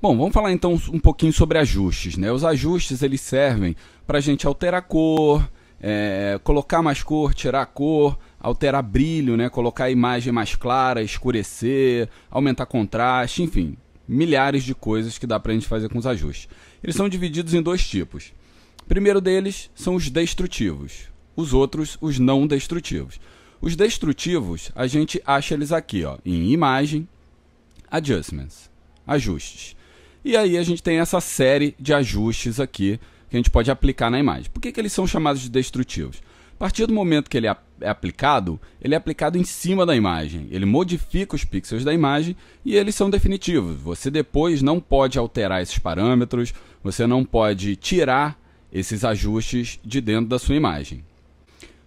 Bom, vamos falar então um pouquinho sobre ajustes, né? Os ajustes eles servem para a gente alterar a cor, é, colocar mais cor, tirar a cor, alterar brilho, né? Colocar a imagem mais clara, escurecer, aumentar contraste, enfim, milhares de coisas que dá para a gente fazer com os ajustes. Eles são divididos em dois tipos. O primeiro deles são os destrutivos, os outros os não destrutivos. Os destrutivos a gente acha eles aqui, ó, em imagem, adjustments, ajustes. E aí a gente tem essa série de ajustes aqui que a gente pode aplicar na imagem. Por que, que eles são chamados de destrutivos? A partir do momento que ele é, é aplicado, ele é aplicado em cima da imagem. Ele modifica os pixels da imagem e eles são definitivos. Você depois não pode alterar esses parâmetros, você não pode tirar esses ajustes de dentro da sua imagem.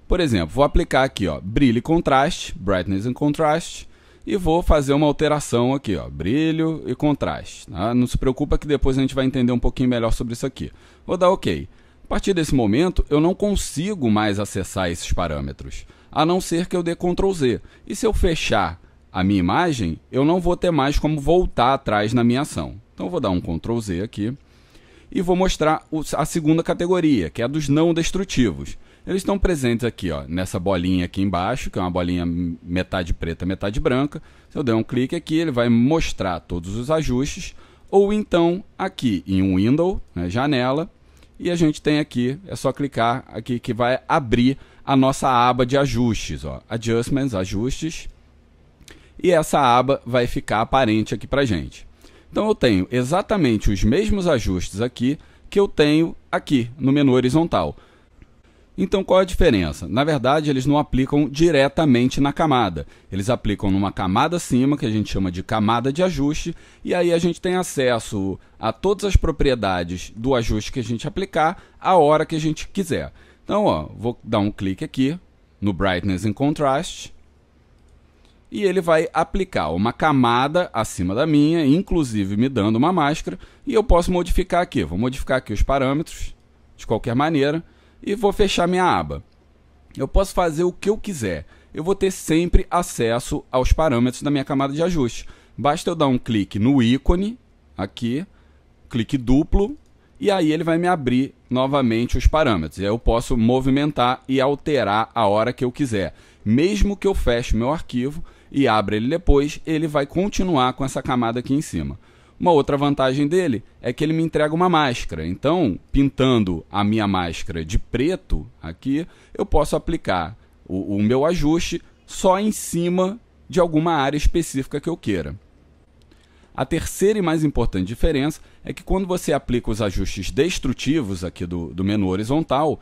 Por exemplo, vou aplicar aqui ó, brilho e contraste, brightness and contrast, e vou fazer uma alteração aqui, ó, brilho e contraste. Tá? Não se preocupa que depois a gente vai entender um pouquinho melhor sobre isso aqui. Vou dar OK. A partir desse momento, eu não consigo mais acessar esses parâmetros, a não ser que eu dê Ctrl Z. E se eu fechar a minha imagem, eu não vou ter mais como voltar atrás na minha ação. Então vou dar um Ctrl Z aqui e vou mostrar a segunda categoria, que é a dos não destrutivos. Eles estão presentes aqui, ó, nessa bolinha aqui embaixo, que é uma bolinha metade preta, metade branca. Se eu der um clique aqui, ele vai mostrar todos os ajustes. Ou então aqui em um window, né, janela, e a gente tem aqui, é só clicar aqui que vai abrir a nossa aba de ajustes, ó, adjustments, ajustes, e essa aba vai ficar aparente aqui para gente. Então eu tenho exatamente os mesmos ajustes aqui que eu tenho aqui no menu horizontal. Então qual a diferença? Na verdade, eles não aplicam diretamente na camada. Eles aplicam numa camada acima, que a gente chama de camada de ajuste, e aí a gente tem acesso a todas as propriedades do ajuste que a gente aplicar a hora que a gente quiser. Então, ó, vou dar um clique aqui no Brightness and Contrast e ele vai aplicar uma camada acima da minha, inclusive me dando uma máscara, e eu posso modificar aqui. Vou modificar aqui os parâmetros de qualquer maneira e vou fechar minha aba. Eu posso fazer o que eu quiser. Eu vou ter sempre acesso aos parâmetros da minha camada de ajuste. Basta eu dar um clique no ícone aqui, clique duplo, e aí ele vai me abrir novamente os parâmetros. Eu posso movimentar e alterar a hora que eu quiser. Mesmo que eu feche meu arquivo e abra ele depois, ele vai continuar com essa camada aqui em cima. Uma outra vantagem dele é que ele me entrega uma máscara. Então, pintando a minha máscara de preto aqui, eu posso aplicar o, o meu ajuste só em cima de alguma área específica que eu queira. A terceira e mais importante diferença é que quando você aplica os ajustes destrutivos aqui do, do menu horizontal,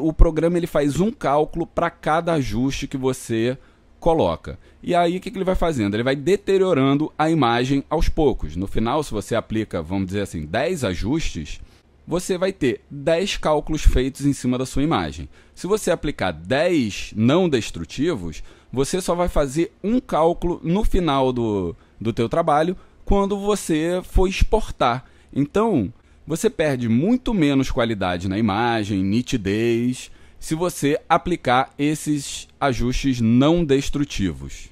o programa ele faz um cálculo para cada ajuste que você coloca. E aí o que, que ele vai fazendo? Ele vai deteriorando a imagem aos poucos. No final, se você aplica, vamos dizer assim, 10 ajustes, você vai ter 10 cálculos feitos em cima da sua imagem. Se você aplicar 10 não destrutivos, você só vai fazer um cálculo no final do, do teu trabalho quando você for exportar. Então, você perde muito menos qualidade na imagem, nitidez, se você aplicar esses ajustes não destrutivos.